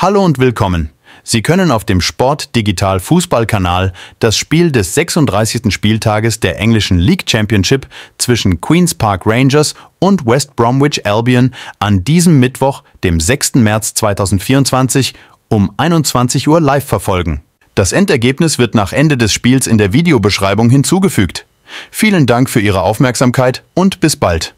Hallo und willkommen. Sie können auf dem Sport Digital Fußballkanal das Spiel des 36. Spieltages der englischen League Championship zwischen Queen's Park Rangers und West Bromwich Albion an diesem Mittwoch, dem 6. März 2024 um 21 Uhr live verfolgen. Das Endergebnis wird nach Ende des Spiels in der Videobeschreibung hinzugefügt. Vielen Dank für Ihre Aufmerksamkeit und bis bald.